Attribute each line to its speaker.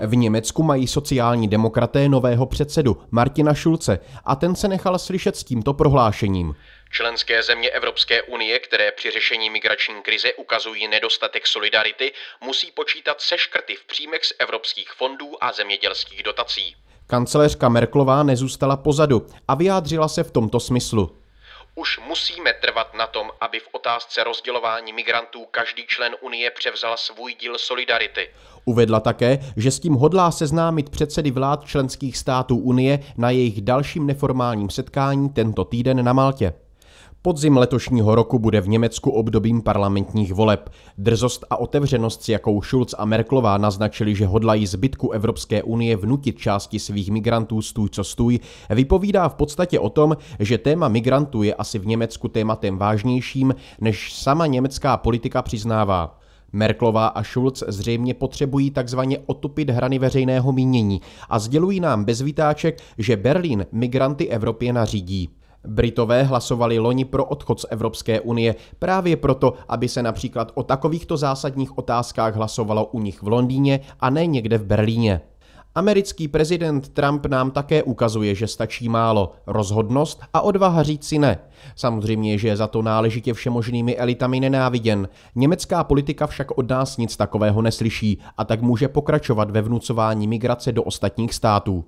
Speaker 1: V Německu mají sociální demokraté nového předsedu Martina Šulce a ten se nechal slyšet s tímto prohlášením. Členské země Evropské unie, které při řešení migrační krize ukazují nedostatek solidarity, musí počítat se škrty v příjmech z evropských fondů a zemědělských dotací. Kancelářka Merklová nezůstala pozadu a vyjádřila se v tomto smyslu. Už musíme trvat na tom, aby v otázce rozdělování migrantů každý člen Unie převzal svůj díl solidarity. Uvedla také, že s tím hodlá seznámit předsedy vlád členských států Unie na jejich dalším neformálním setkání tento týden na Maltě. Podzim letošního roku bude v Německu obdobím parlamentních voleb. Drzost a otevřenost, s jakou Schulz a Merklová naznačili, že hodlají zbytku Evropské unie vnutit části svých migrantů stůj co stůj, vypovídá v podstatě o tom, že téma migrantů je asi v Německu tématem vážnějším, než sama německá politika přiznává. Merklová a Schulz zřejmě potřebují takzvaně otupit hrany veřejného mínění a sdělují nám bez vytáček, že Berlín migranty Evropě nařídí. Britové hlasovali loni pro odchod z Evropské unie právě proto, aby se například o takovýchto zásadních otázkách hlasovalo u nich v Londýně a ne někde v Berlíně. Americký prezident Trump nám také ukazuje, že stačí málo rozhodnost a odvaha říct si ne. Samozřejmě, že je za to náležitě všemožnými elitami nenáviděn. Německá politika však od nás nic takového neslyší a tak může pokračovat ve vnucování migrace do ostatních států.